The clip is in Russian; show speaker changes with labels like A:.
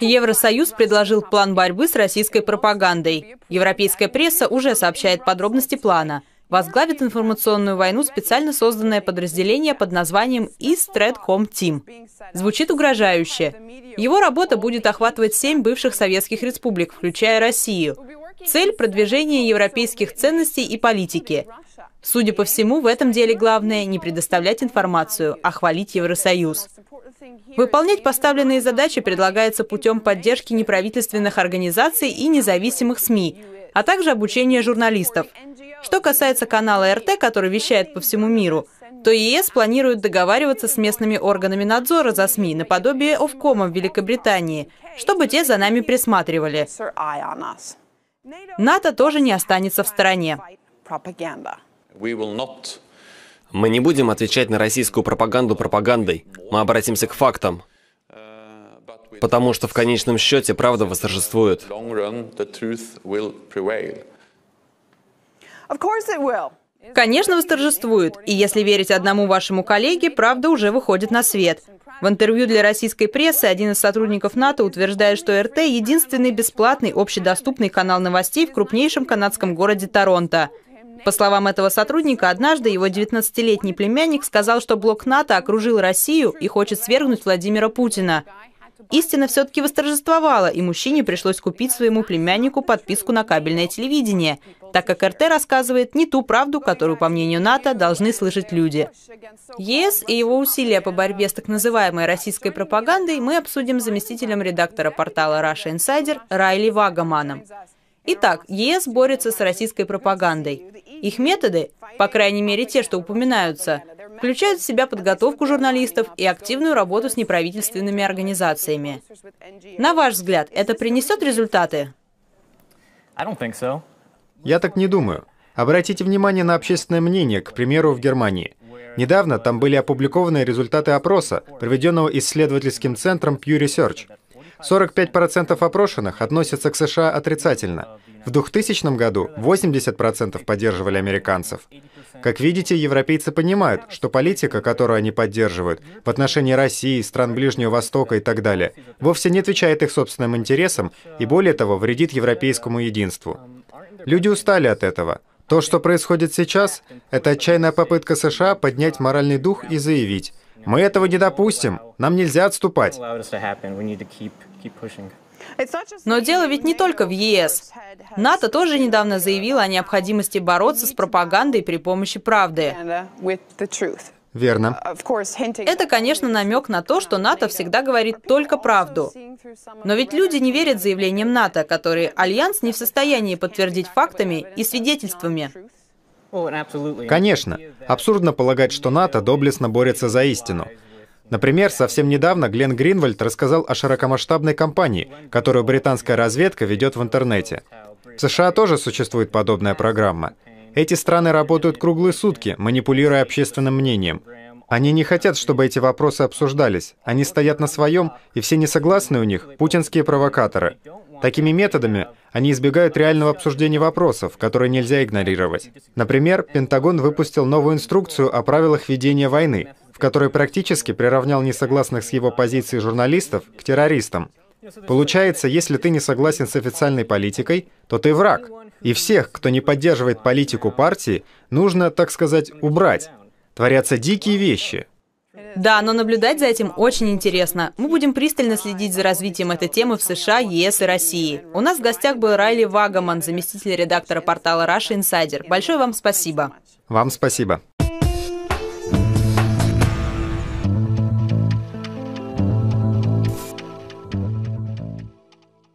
A: Евросоюз предложил план борьбы с российской пропагандой. Европейская пресса уже сообщает подробности плана. Возглавит информационную войну специально созданное подразделение под названием East Stratcom Team. Звучит угрожающе. Его работа будет охватывать семь бывших советских республик, включая Россию. Цель – продвижение европейских ценностей и политики. Судя по всему, в этом деле главное не предоставлять информацию, а хвалить Евросоюз. Выполнять поставленные задачи предлагается путем поддержки неправительственных организаций и независимых СМИ, а также обучения журналистов. Что касается канала РТ, который вещает по всему миру, то ЕС планирует договариваться с местными органами надзора за СМИ наподобие Овкома в Великобритании, чтобы те за нами присматривали. НАТО тоже не останется в стороне.
B: Мы не будем отвечать на российскую пропаганду пропагандой. Мы обратимся к фактам. Потому что в конечном счете правда восторжествует.
A: Конечно, восторжествует. И если верить одному вашему коллеге, правда уже выходит на свет. В интервью для российской прессы один из сотрудников НАТО утверждает, что РТ – единственный бесплатный общедоступный канал новостей в крупнейшем канадском городе Торонто. По словам этого сотрудника, однажды его 19-летний племянник сказал, что блок НАТО окружил Россию и хочет свергнуть Владимира Путина. Истина все-таки восторжествовала, и мужчине пришлось купить своему племяннику подписку на кабельное телевидение, так как РТ рассказывает не ту правду, которую, по мнению НАТО, должны слышать люди. ЕС и его усилия по борьбе с так называемой российской пропагандой мы обсудим с заместителем редактора портала Russia Insider Райли Вагаманом. Итак, ЕС борется с российской пропагандой. Их методы, по крайней мере те, что упоминаются, включают в себя подготовку журналистов и активную работу с неправительственными организациями. На ваш взгляд, это принесет результаты?
B: Я так не думаю. Обратите внимание на общественное мнение, к примеру, в Германии. Недавно там были опубликованы результаты опроса, проведенного исследовательским центром Pew Research. 45% опрошенных относятся к США отрицательно. В 2000 году 80% поддерживали американцев. Как видите, европейцы понимают, что политика, которую они поддерживают в отношении России, стран Ближнего Востока и так далее, вовсе не отвечает их собственным интересам и, более того, вредит европейскому единству. Люди устали от этого. То, что происходит сейчас, это отчаянная попытка США поднять моральный дух и заявить, мы этого не допустим. Нам нельзя отступать.
A: Но дело ведь не только в ЕС. НАТО тоже недавно заявило о необходимости бороться с пропагандой при помощи правды. Верно. Это, конечно, намек на то, что НАТО всегда говорит только правду. Но ведь люди не верят заявлениям НАТО, которые Альянс не в состоянии подтвердить фактами и свидетельствами. Oh, Конечно,
B: абсурдно полагать, что НАТО доблестно борется за истину. Например, совсем недавно Глен Гринвальд рассказал о широкомасштабной кампании, которую британская разведка ведет в интернете. В США тоже существует подобная программа. Эти страны работают круглые сутки, манипулируя общественным мнением. Они не хотят, чтобы эти вопросы обсуждались. Они стоят на своем, и все несогласные у них – путинские провокаторы. Такими методами они избегают реального обсуждения вопросов, которые нельзя игнорировать. Например, Пентагон выпустил новую инструкцию о правилах ведения войны, в которой практически приравнял несогласных с его позицией журналистов к террористам. Получается, если ты не согласен с официальной политикой, то ты враг. И всех, кто не поддерживает политику партии, нужно, так сказать, убрать. Творятся дикие вещи,
A: да, но наблюдать за этим очень интересно. Мы будем пристально следить за развитием этой темы в США, ЕС и России. У нас в гостях был Райли Вагаман, заместитель редактора портала Russia Insider. Большое вам спасибо.
B: Вам спасибо.